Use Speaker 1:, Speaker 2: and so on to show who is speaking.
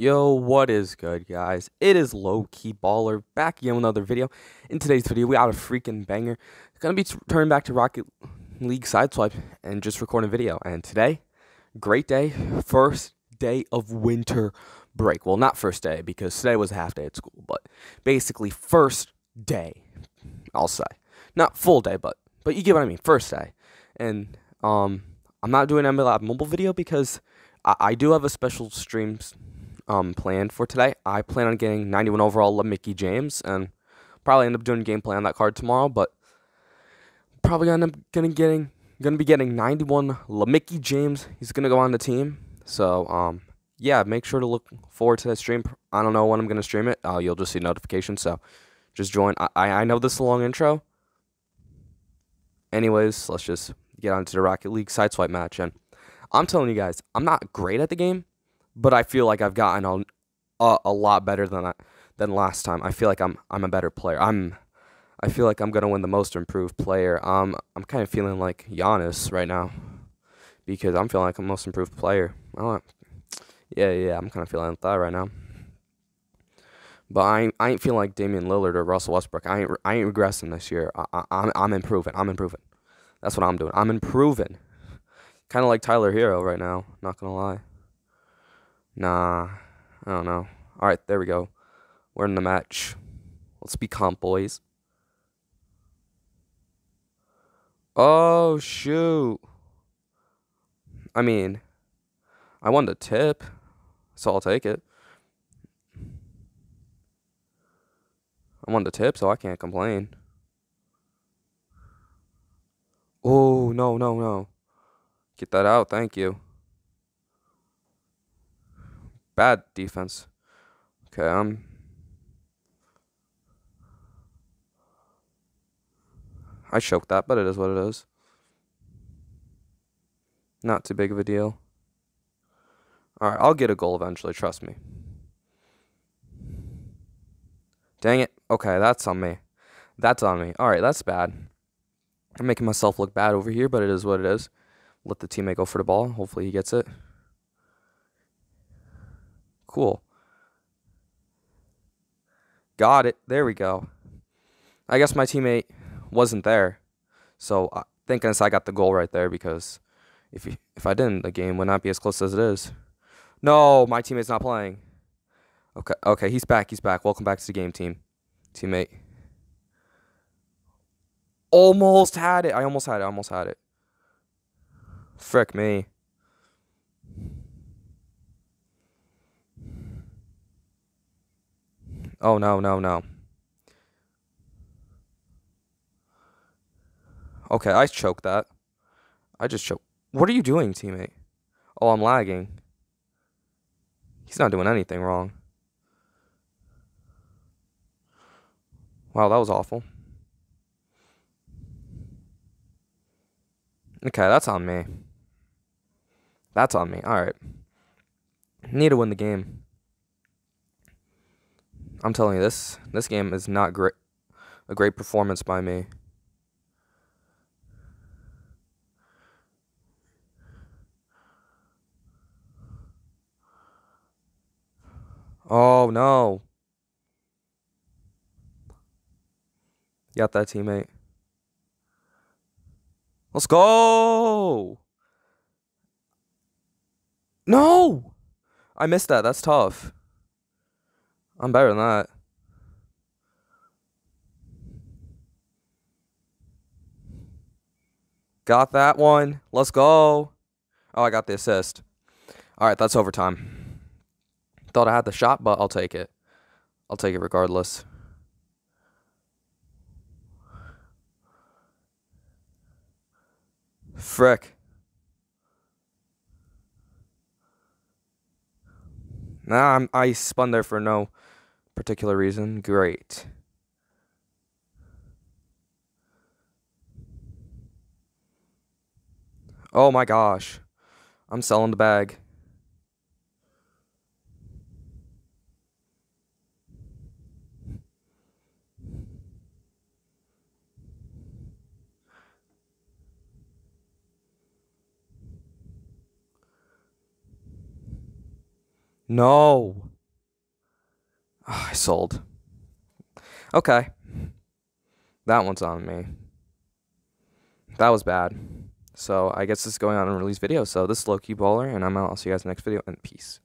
Speaker 1: Yo, what is good, guys? It is Low Key Baller back again with another video. In today's video, we got a freaking banger. It's gonna be turning back to Rocket League Sideswipe and just recording a video. And today, great day, first day of winter break. Well, not first day because today was a half day at school, but basically first day, I'll say. Not full day, but but you get what I mean, first day. And um, I'm not doing an MLab mobile video because I, I do have a special streams um, planned for today. I plan on getting 91 overall Mickey James and probably end up doing gameplay on that card tomorrow, but probably end up gonna getting gonna be getting 91 Mickey James. He's gonna go on the team. So um yeah, make sure to look forward to that stream. I don't know when I'm gonna stream it. Uh, you'll just see notifications. So just join. I I know this is a long intro. Anyways, let's just get on to the Rocket League sideswipe match and I'm telling you guys, I'm not great at the game, but I feel like I've gotten a, a, a lot better than I, than last time. I feel like I'm I'm a better player. I'm I feel like I'm gonna win the most improved player. Um, I'm kind of feeling like Giannis right now because I'm feeling like a most improved player. yeah, yeah, I'm kind of feeling like that right now. But I ain't, I ain't feeling like Damian Lillard or Russell Westbrook. I ain't I ain't regressing this year. I, I I'm I'm improving. I'm improving. That's what I'm doing. I'm improving. Kind of like Tyler Hero right now. Not gonna lie. Nah, I don't know. All right, there we go. We're in the match. Let's be comp, boys. Oh, shoot. I mean, I won the tip, so I'll take it. I won the tip, so I can't complain. Oh, no, no, no. Get that out, thank you bad defense. Okay, i um, I choked that, but it is what it is. Not too big of a deal. All right, I'll get a goal eventually, trust me. Dang it. Okay, that's on me. That's on me. All right, that's bad. I'm making myself look bad over here, but it is what it is. Let the teammate go for the ball. Hopefully he gets it cool. Got it. There we go. I guess my teammate wasn't there. So uh, thank goodness I got the goal right there because if if I didn't, the game would not be as close as it is. No, my teammate's not playing. Okay, okay, he's back. He's back. Welcome back to the game, team, teammate. Almost had it. I almost had it. I almost had it. Frick me. Oh, no, no, no. Okay, I choked that. I just choked. What are you doing, teammate? Oh, I'm lagging. He's not doing anything wrong. Wow, that was awful. Okay, that's on me. That's on me. All right. Need to win the game. I'm telling you this this game is not great a great performance by me. Oh no. Got that teammate. Let's go. No. I missed that. That's tough. I'm better than that. Got that one. Let's go. Oh, I got the assist. All right, that's overtime. Thought I had the shot, but I'll take it. I'll take it regardless. Frick. Nah, I'm, I spun there for no particular reason. Great. Oh my gosh. I'm selling the bag. No. Oh, I sold. Okay. That one's on me. That was bad. So I guess this is going on in release video. So this is Low Key Baller, and I'm out. I'll see you guys in the next video, and peace.